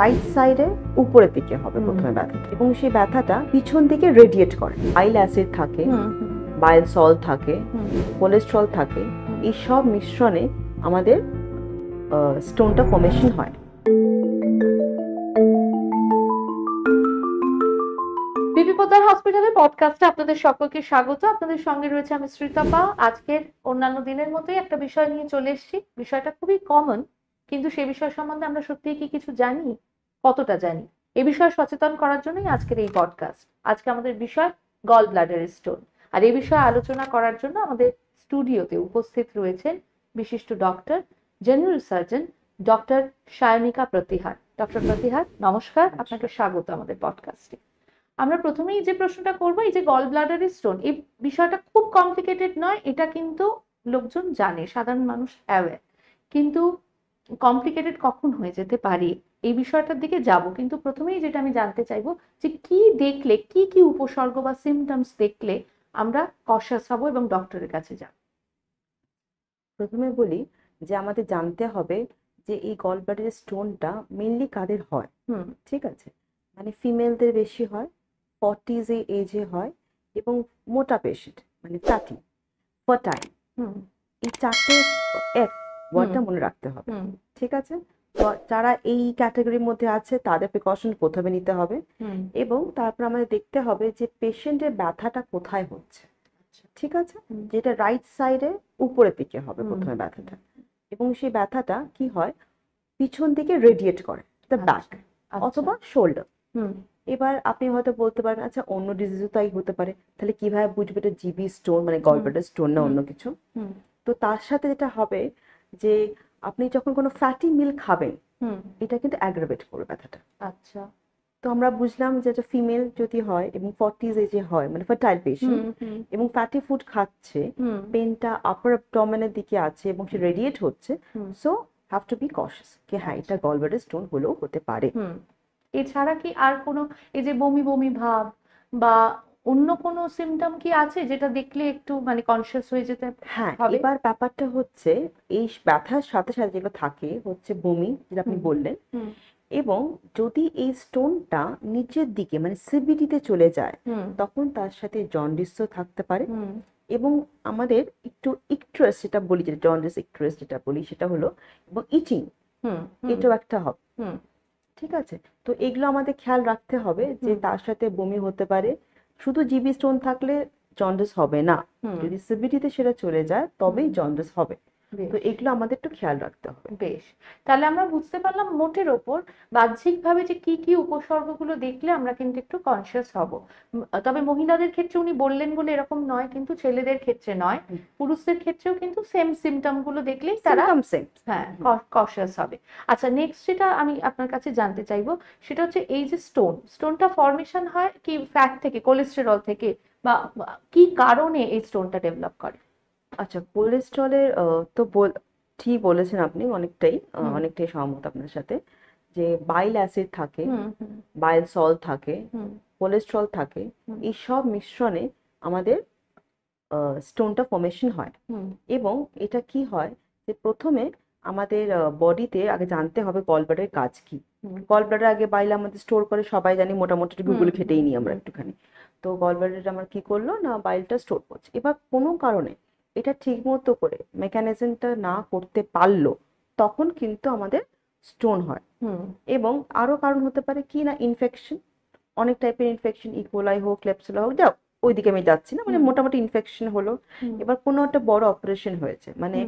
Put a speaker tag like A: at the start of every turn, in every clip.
A: Right সাইডে উপরের দিকে হবে প্রথমে ব্যথাটা এবং সেই ব্যথাটা পিছন দিকে রেডিয়েট করে বাইল অ্যাসিড থাকে বাইল সল থাকে কোলেস্ট্রল থাকে এই সব মিশ্রণে আমাদের স্টোনটা ফর্মেশন হয়
B: বিপিপদার হসপিটালের পডকাস্টে আপনাদের সকলকে স্বাগত আপনাদের সঙ্গে রয়েছে আমি শ্রীতপা আজকের অন্যান্য দিনের মতোই একটা বিষয় নিয়ে চলে এসেছি বিষয়টা খুবই কমন কিন্তু সে বিষয় সম্বন্ধে আমরা সত্যিই কি কিছু জানি কতটা জানি এ বিষয়ে সচেতন করার জন্যই আজকের এই পডকাস্ট আজকে আমাদের বিষয় গল ব্লাডার স্টোন আর এ বিষয়ে আলোচনা করার জন্য আমাদের স্টুডিওতে উপস্থিত রয়েছেন বিশিষ্ট doctor general surgeon doctor Sayanika Pratihar doctor Pratihar নমস্কার আপনাকে স্বাগত আমাদের পডকাস্টে আমরা প্রথমেই যে প্রশ্নটা করবো এই যে গল ব্লাডার স্টোন এই বিষয়টা খুব কমপ্লিকেটেড নয় এটা কিন্তু লোকজন জানে সাধারণ মানুষ অ্যাওয়ার কিন্তু কমপ্লিকেটেড কখন হয়ে যেতে পারে এই বিষয়টার দিকে যাব কিন্তু প্রথমেই যেটা আমি জানতে চাইবো যে কি দেখলে কি কি উপসর্গ বা সিমটমস দেখলে আমরা কশাস হব এবং ডক্টরের কাছে যাব
A: প্রথমে বলি যে আমাদের জানতে হবে যে এই গলব্লাডারের স্টোনটা মেনলি কাদের হয় হুম ঠিক আছে মানে ফিমেলদের বেশি হয় ফর্টিজ এজে হয় এবং মোটা পেশেন্ট মানে ফ্যাটি ফার্টাইল এই চারটে এফ
B: ওয়ার্ডটা মনে রাখতে হবে
A: ঠিক আছে যারা এই ক্যাটাগরির মধ্যে আছে তাদের প্রিকশন প্রথমে নিতে হবে এবং তারপর আমাদের দেখতে হবে যে পেশেন্টের ব্যথাটা কোথায় হচ্ছে আচ্ছা। ঠিক আছে যেটা রাইট সাইডে উপরের দিকে হবে প্রথমে ব্যথাটা এবং সেই ব্যথাটা কি হয় পিছন দিকে রেডিয়েট করে ব্যাক আচ্ছা, আচ্ছা। অথবা শোল্ডার এবার আপনি হয়তো বলতে পারেন আচ্ছা অন্য ডিজিজও তাই হতে পারে তাহলে কিভাবে বুঝবে এটা জিবি স্টোন মানে গলব্লাডার স্টোন না অন্য কিছু তো তার সাথে যেটা হবে যে আপনি যখন কোনো ফ্যাটি মিল খাবেন এটা কিন্তু অ্যাগ্রাভেট করবে ব্যথাটা আচ্ছা তো আমরা বুঝলাম যে একটা ফিমেল যদি হয় এবং ফর্টিজ এজে হয় মানে ফার্টাইল পেশেন্ট এবং ফ্যাটি ফুড খাচ্ছে পেনটা আপার অ্যাবডোমেনের দিকে আছে এবং সে রেডিয়েট হচ্ছে so have to be cautious যে হ্যাঁ আচ্ছা। এটা গলব্লাডার স্টোন হলেও হতে পারে
B: এছাড়া কি আর কোনো এই যে বমি বমি ভাব বা অন্য কোনো সিমটম কি আছে যেটা দেখলে একটু মানে কনসিয়াস হয়ে যেতে হ্যাঁ এবার ব্যাপারটা হচ্ছে
A: এই ব্যথার সাথে সাথে যেগুলো থাকে হচ্ছে বমি যেটা আপনি বললেন এবং যদি এই স্টোনটা নিচের দিকে মানে সিবিডিতে চলে যায় তখন তার সাথে জন্ডিসও থাকতে পারে এবং আমাদের একটু ইকট্রেস যেটা বলি যেটা জন্ডিস ইকট্রেস যেটা বলি সেটা হলো এবং ইটিং এটাও একটা হবে ঠিক আছে তো এগুলো আমাদের খেয়াল রাখতে হবে যে তার সাথে বমি হতে পারে শুধু জিবি স্টোন থাকলে জন্ডিস হবে না যদি সিবিটিতে সেটা চলে যায় তবেই জন্ডিস হবে
B: তো এগুলো আমাদের একটু খেয়াল রাখতে হবে বেশ তাহলে আমরা বুঝতে পারলাম মোটের ওপর বাহ্যিকভাবে যে কি কি উপসর্গগুলো দেখলে আমরা কিন্তু একটু কনসিয়াস হব তবে মহিলাদের ক্ষেত্রে উনি বললেন বলে এরকম নয় কিন্তু ছেলেদের ক্ষেত্রে নয় পুরুষদের ক্ষেত্রেও কিন্তু সেম সিমটম গুলো দেখলেই তারা হ্যাঁ কনসিয়াস হবে আচ্ছা নেক্সট যেটা আমি আপনার কাছে জানতে চাইবো সেটা হচ্ছে এই যে স্টোন স্টোনটা ফর্মেশন হয় কি ফ্যাট থেকে কোলেস্টেরল থেকে বা কি কারণে এই স্টোনটা ডেভেলপ করে
A: আচ্ছা কোলেস্ট্রলের তো বল ঠিক বলেছেন আপনি অনেকটাই অনেকটাই সহমত আপনার সাথে যে বাইল অ্যাসিড থাকে বাইল সল থাকে কোলেস্ট্রল থাকে এই সব মিশ্রণে আমাদের স্টোনটা ফর্মেশন হয় এবং এটা কি হয় যে প্রথমে আমাদের বডিতে আগে জানতে হবে গলব্লাডারের কাজ কি গলব্লাডার আগে বাইল আমাদের স্টোর করে সবাই জানি মোটামুটি গুগল খেটেই নিই আমরা একটুখানি তো গলব্লাডার আমার কি করলো না বাইলটা স্টোর করছে এবার কোনো কারণে এটা ঠিক মতো করে মেকানিজমটা না করতে পারলো তখন কিন্তু আমাদের স্টোন হয় এবং আরো কারণ হতে পারে কি না ইনফেকশন অনেক টাইপের ইনফেকশন ইকোলাই হোক ল্যাপসোলা হোক যা ওইদিকে আমি যাচ্ছি না মানে মোটামুটি ইনফেকশন হলো এবার কোনো একটা বড় অপারেশন হয়েছে মানে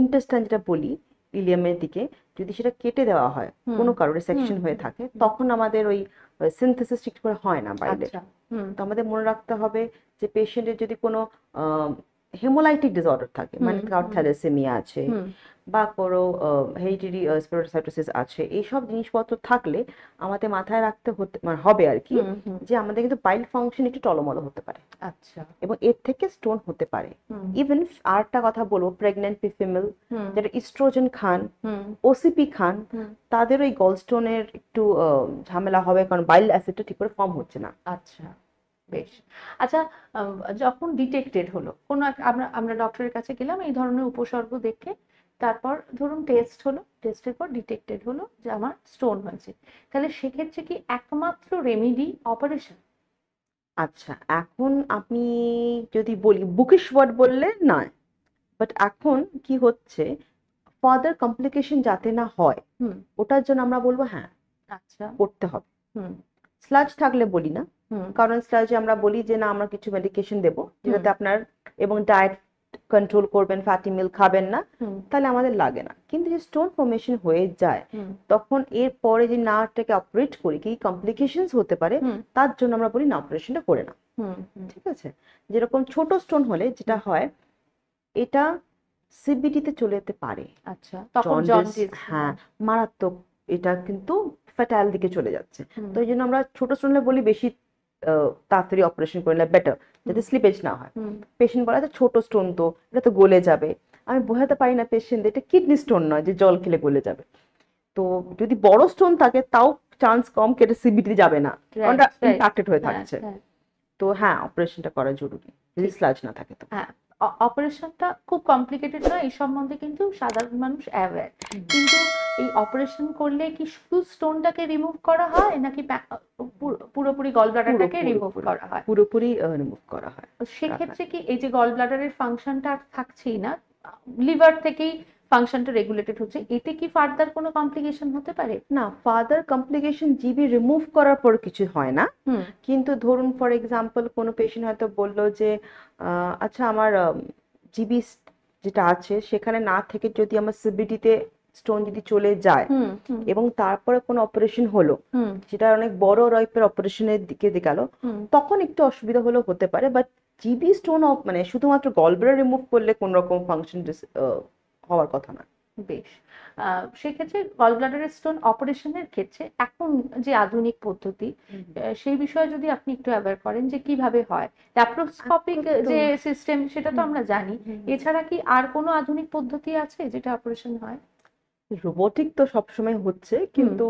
A: ইন্টেস্টাইন যেটা বলি ইলিয়ামের দিকে যদি সেটা কেটে দেওয়া হয় কোনো কারণে সেকশন হয়ে থাকে তখন আমাদের ওই সিনথেসিস ঠিক করে হয় না বাইরে আচ্ছা, তো আমাদের মনে রাখতে হবে যে পেশেন্টের যদি কোনো হেমোলাইটিক ডিসঅর্ডার থাকে মানে কারোর থ্যালাসেমিয়া আছে বা কোনো হেইটিডি স্পেরোসাইটোসিস আছে এইসব জিনিসপত্র থাকলে আমাদের মাথায় রাখতে হতে মানে হবে আর কি যে আমাদের কিন্তু পাইল ফাংশন একটু টলমল হতে পারে আচ্ছা এবং এর থেকে স্টোন হতে পারে ইভেন আরটা কথা বলবো প্রেগন্যান্ট ফিমেল যেটা ইস্ট্রোজেন খান ওসিপি খান তাদের ওই গলস্টোনের একটু ঝামেলা হবে কারণ বাইল অ্যাসিডটা ঠিক করে ফর্ম হচ্ছে না আচ্ছা বেশ
B: আচ্ছা যখন ডিটেক্টেড হলো কোনো আমরা আমরা ডক্টরের কাছে গেলাম এই ধরনের উপসর্গ দেখে তারপর ধরুন টেস্ট হলো টেস্টের পর ডিটেক্টেড হলো যে আমার স্টোন হয়েছে তাহলে সেক্ষেত্রে কি একমাত্র রেমেডি অপারেশন
A: আচ্ছা এখন আমি যদি বলি বুকিশ ওয়ার্ড বললে নয় বাট এখন কি হচ্ছে ফার্দার কমপ্লিকেশন যাতে না হয় ওটার জন্য আমরা বলবো হ্যাঁ আচ্ছা করতে হবে হুম স্লাজ থাকলে বলি না কারণ স্ট্র্যাটেজি আমরা বলি যে না আমরা কিছু মেডিকেশন দেব যেটাতে আপনার এবং ডায়েট কন্ট্রোল করবেন ফ্যাটি মিল খাবেন না তাহলে আমাদের লাগে না কিন্তু যে স্টোন ফর্মেশন হয়ে যায় তখন এর পরে যে নার্ভটাকে অপারেট করি কি কমপ্লিকেশনস হতে পারে তার জন্য আমরা বলি না অপারেশনটা করে না ঠিক আছে যেরকম ছোট স্টোন হলে যেটা হয় এটা সিবিডিতে চলে যেতে পারে আচ্ছা তখন হ্যাঁ মারাত্মক এটা কিন্তু ফ্যাটাইল দিকে চলে যাচ্ছে তো এই জন্য আমরা ছোট স্টোন হলে বলি বেশি তাড়াতাড়ি অপারেশন করে নেওয়া বেটার যাতে স্লিপেজ না হয় পেশেন্ট বলে ছোট স্টোন তো এটা তো গলে যাবে আমি বোঝাতে পারি না পেশেন্ট এটা কিডনি স্টোন নয় যে জল খেলে গলে যাবে তো যদি বড় স্টোন থাকে তাও চান্স কম কেটে সিবিটি যাবে না কারণটা ইনফেক্টেড হয়ে থাকছে তো হ্যাঁ অপারেশনটা করা জরুরি যদি স্লাজ না থাকে তো
B: হ্যাঁ অপারেশনটা খুব কমপ্লিকেটেড নয় এই সম্বন্ধে কিন্তু সাধারণ মানুষ অ্যাওয়্যার কিন্তু এই অপারেশন করলে কি শুধু স্টোনটাকে রিমুভ করা হয় নাকি পুরোপুরি গল ব্লাডারটাকে রিমুভ
A: করা হয় পুরোপুরি রিমুভ করা হয় সেক্ষেত্রে
B: কি এই যে গল ব্লাডারের ফাংশনটা আর থাকছেই না লিভার থেকেই ফাংশনটা রেগুলেটেড হচ্ছে এতে কি ফার্দার কোনো কমপ্লিকেশন হতে পারে না ফার্দার
A: কমপ্লিকেশন জিবি রিমুভ করার পর কিছু হয় না
B: কিন্তু ধরুন ফর এক্সাম্পল কোনো পেশেন্ট
A: হয়তো বলল যে আচ্ছা আমার জিবি যেটা আছে সেখানে না থেকে যদি আমার সিবিডিতে স্টোন যদি চলে যায় এবং তারপরে কোনো অপারেশন হলো সেটা অনেক বড় রয়পের অপারেশনের দিকে গেল তখন একটু অসুবিধা হলো হতে পারে বাট জিবি স্টোন মানে শুধুমাত্র গলব্রেড রিমুভ করলে কোন রকম ফাংশন হওয়ার কথা না
B: বেশ সেক্ষেত্রে ব্লাডার স্টোন অপারেশনের ক্ষেত্রে এখন যে আধুনিক পদ্ধতি সেই বিষয়ে যদি আপনি একটু অ্যাওয়ার করেন যে কিভাবে হয় ল্যাপ্রোস্কোপিক আচ্ছা, যে সিস্টেম সেটা তো আমরা জানি এছাড়া কি আর কোনো আধুনিক পদ্ধতি আছে যেটা অপারেশন হয়
A: রোবোটিক তো সবসময় হচ্ছে কিন্তু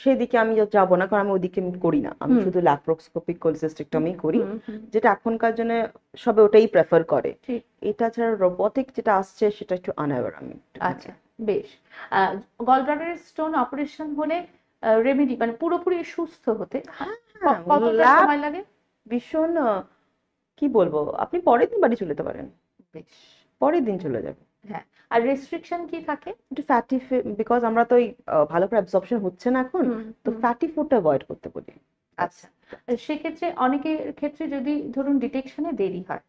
A: সেদিকে আমি যাব না কারণ আমি ওদিকে করি না আমি শুধু ল্যাপ্রোস্কোপিক কোলিসিস্টেক্টমি করি যেটা এখনকার জন্য সবে ওটাই প্রেফার করে এটা ছাড়া রোবটিক যেটা আসছে সেটা একটু আনাবার আমি আচ্ছা
B: বেশ গলব্লাডার স্টোন অপারেশন হলে রেমেডি মানে পুরোপুরি সুস্থ হতে হ্যাঁ, কতটা সময় লাগে
A: ভীষণ কি বলবো আপনি পরের দিন বাড়ি চলে যেতে পারেন বেশ পরের দিন চলে যাবে
B: হ্যাঁ আর রেস্ট্রিকশন কি থাকে একটু ফ্যাটি বিকজ আমরা তো
A: ভালো করে অ্যাবজর্পশন হচ্ছে না এখন তো ফ্যাটি ফুড অ্যাভয়েড করতে বলি আচ্ছা
B: সেক্ষেত্রে অনেকের ক্ষেত্রে যদি ধরুন ডিটেকশনে দেরি হয়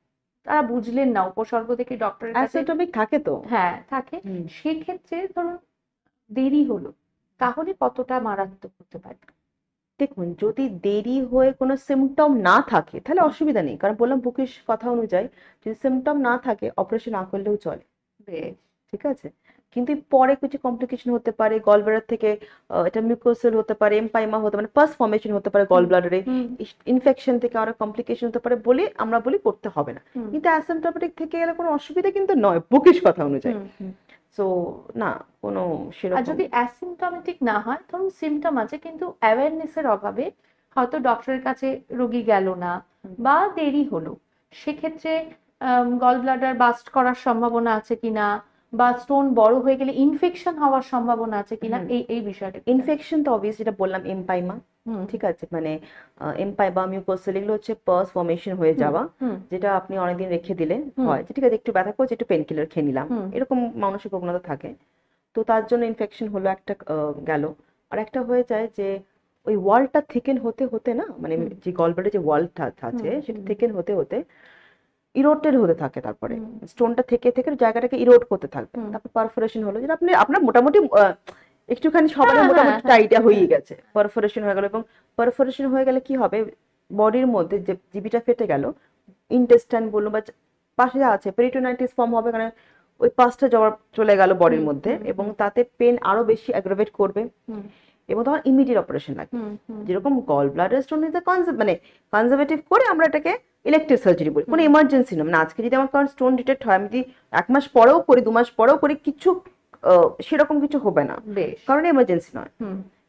B: তারা বুঝলেন না উপসর্গ থেকে ডক্টরের কাছে থাকে তো হ্যাঁ থাকে সেক্ষেত্রে ধরুন দেরি হলো তাহলে কতটা মারাত্মক হতে পারে
A: দেখুন যদি দেরি হয়ে কোনো সিমটম না থাকে তাহলে অসুবিধা নেই কারণ বললাম বুকিশ কথা অনুযায়ী যদি সিমটম না থাকে অপারেশন না করলেও চলে থাকবে ঠিক আছে কিন্তু পরে কিছু কমপ্লিকেশন হতে পারে গল ব্লাডার থেকে এটা মিউকোসেল হতে পারে এমপাইমা হতে পারে পাস ফর্মেশন হতে পারে গল ব্লাডারে ইনফেকশন থেকে আরো কমপ্লিকেশন হতে পারে বলে আমরা বলি করতে হবে না কিন্তু অ্যাসেম্পটোমেটিক থেকে এর কোনো অসুবিধা কিন্তু নয় বুকিশ কথা অনুযায়ী সো না কোনো সেরকম যদি
B: অ্যাসিমটোমেটিক না হয় ধরুন সিমটম আছে কিন্তু অ্যাওয়ারনেসের অভাবে হয়তো ডক্টরের কাছে রোগী গেল না বা দেরি হলো সেক্ষেত্রে গল ব্লাডার বাস্ট করার সম্ভাবনা আছে কিনা বা স্টোন বড় হয়ে গেলে ইনফেকশন হওয়ার সম্ভাবনা আছে কিনা এই এই বিষয়টা ইনফেকশন তো অবভিয়াসলি যেটা বললাম এমপাইমা
A: ঠিক আছে মানে বা মিউকোসেল এগুলো হচ্ছে পার্স ফর্মেশন হয়ে যাওয়া যেটা আপনি অনেকদিন রেখে দিলেন হয় ঠিক আছে একটু ব্যথা করছে একটু পেন কিলার খেয়ে নিলাম এরকম মানসিক প্রবণতা থাকে তো তার জন্য ইনফেকশন হলো একটা গেল আর একটা হয়ে যায় যে ওই ওয়ালটা থিকেন হতে হতে না মানে যে গল্পটা যে ওয়ালটা আছে সেটা থিকেন হতে হতে ইরোটেড হতে থাকে তারপরে স্টোনটা থেকে থেকে জায়গাটাকে ইরোট করতে থাকবে তারপর পারফোরেশন হলো যেটা আপনি আপনার মোটামুটি একটুখানি সবার হ্যাঁ, মোটামুটি টাইটা হ্যাঁ, হয়ে হ্যাঁ। গেছে পারফোরেশন হয়ে গেল এবং পারফোরেশন হয়ে গেলে কি হবে বডির মধ্যে যে জিবিটা ফেটে গেল ইন্টেস্টাইন বলুন বা পাশে যা আছে পেরিটোনাইটিস ফর্ম হবে কারণ মানে ওই পাঁচটা জবাব চলে গেল বডির মধ্যে এবং তাতে পেন আরো বেশি অ্যাগ্রোভেট করবে এবং তোমার ইমিডিয়েট অপারেশন লাগে যেরকম গল ব্লাডার স্টোন ইজ মানে কনজারভেটিভ করে আমরা এটাকে ইলেকটিভ সার্জারি বলি কোনো ইমার্জেন্সি না মানে আজকে যদি আমার কারণ স্টোন ডিটেক্ট হয় আমি যদি এক মাস পরেও করি দু মাস পরেও করি কিছু সেরকম কিছু হবে না কারণ এমার্জেন্সি নয়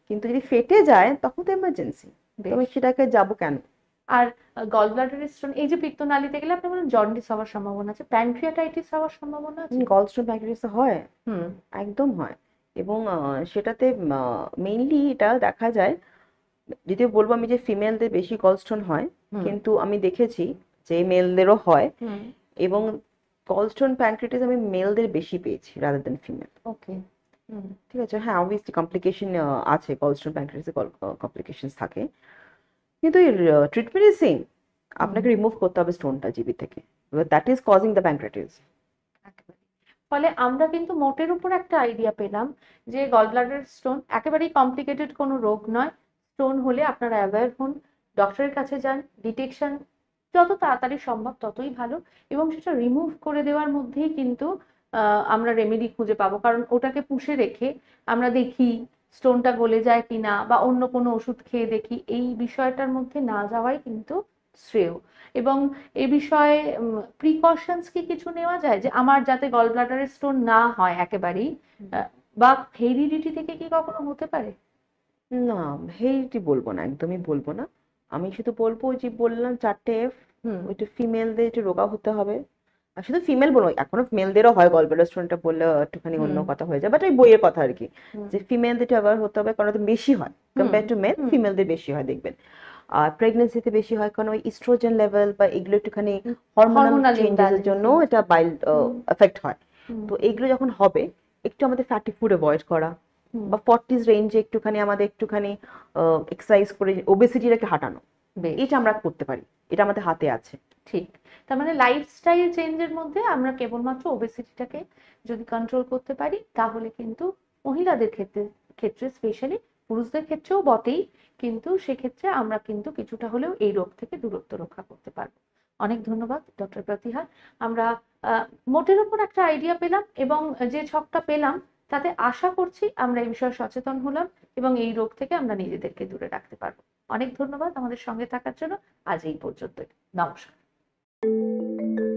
A: কিন্তু যদি ফেটে যায় তখন তো এমার্জেন্সি তুমি সেটাকে যাবো কেন
B: আর গল ব্লাডার স্টোন এই যে পিত্তনালীতে গেলে আপনার বলেন জন্ডিস হওয়ার সম্ভাবনা আছে প্যানক্রিয়াটাইটিস হওয়ার সম্ভাবনা আছে
A: গল স্টোন প্যানক্রিয়াটিস হয় হুম একদম হয় এবং সেটাতে মেইনলি এটা দেখা যায় যদিও বলবো আমি যে ফিমেলদের বেশি কলস্টোন হয় কিন্তু আমি দেখেছি যে মেলদেরও হয় এবং কলস্টোন প্যানক্রিটিস আমি মেলদের বেশি পেয়েছি রাদার দেন ফিমেল ওকে ঠিক আছে হ্যাঁ অবভিয়াসলি কমপ্লিকেশন আছে কলস্টোন প্যানক্রিটিসে কমপ্লিকেশন থাকে কিন্তু এর ট্রিটমেন্ট ইজ সেম আপনাকে রিমুভ করতে হবে স্টোনটা জিবি থেকে that is causing the pancreatitis
B: ফলে আমরা কিন্তু মোটের উপর একটা আইডিয়া পেলাম যে গলব্লাডার স্টোন একেবারেই কমপ্লিকেটেড কোনো রোগ নয় স্টোন হলে আপনারা অ্যাওয়ার হন ডক্টরের কাছে যান ডিটেকশন যত তাড়াতাড়ি সম্ভব ততই ভালো এবং সেটা রিমুভ করে দেওয়ার মধ্যেই কিন্তু আমরা রেমেডি খুঁজে পাবো কারণ ওটাকে পুষে রেখে আমরা দেখি স্টোনটা গলে যায় কি না বা অন্য কোনো ওষুধ খেয়ে দেখি এই বিষয়টার মধ্যে না যাওয়াই কিন্তু শ্রেয় এবং এ বিষয়ে প্রিকশনস কি কিছু নেওয়া যায় যে আমার যাতে গল ব্লাডারের স্টোন না হয় একেবারেই বা হেরিডিটি থেকে কি কখনো হতে পারে
A: না হেরিডিটি বলবো না একদমই বলবো না আমি শুধু বলবো যে বললাম চারটে এফ একটু ফিমেলদের একটু রোগা হতে হবে আর শুধু ফিমেল বলবো এখনো মেলদেরও হয় গলব্লাডার স্টোনটা বললে একটুখানি অন্য কথা হয়ে যায় বাট ওই বইয়ের কথা আর কি যে ফিমেলদের একটু অ্যাওয়ার হতে হবে কারণ বেশি হয় কম্পেয়ার টু মেন ফিমেলদের বেশি হয় দেখবেন আর প্রেগনেন্সিতে বেশি হয় কারণ ওই ইস্ট্রোজেন লেভেল বা এগুলো একটুখানি হরমোনাল চেঞ্জেসের জন্য এটা বাইল এফেক্ট uh, হয় তো এগুলো যখন হবে একটু আমাদের ফ্যাটি ফুড অ্যাভয়েড করা বা ফর্টিজ রেঞ্জে একটুখানি আমাদের একটুখানি এক্সারসাইজ uh, করে ওবেসিটিটাকে হাঁটানো এটা আমরা করতে পারি এটা আমাদের হাতে আছে
B: ঠিক তার মানে লাইফস্টাইল চেঞ্জের মধ্যে আমরা কেবলমাত্র ওবেসিটিটাকে যদি কন্ট্রোল করতে পারি তাহলে কিন্তু মহিলাদের ক্ষেত্রে ক্ষেত্রে স্পেশালি পুরুষদের ক্ষেত্রেও বটেই কিন্তু সেক্ষেত্রে আমরা কিন্তু কিছুটা হলেও এই রোগ থেকে দূরত্ব রক্ষা করতে পারবো অনেক ধন্যবাদ ডক্টর প্রতিহা আমরা মোটের ওপর একটা আইডিয়া পেলাম এবং যে ছকটা পেলাম তাতে আশা করছি আমরা এই বিষয়ে সচেতন হলাম এবং এই রোগ থেকে আমরা নিজেদেরকে দূরে রাখতে পারবো অনেক ধন্যবাদ আমাদের সঙ্গে থাকার জন্য আজ এই পর্যন্ত নমস্কার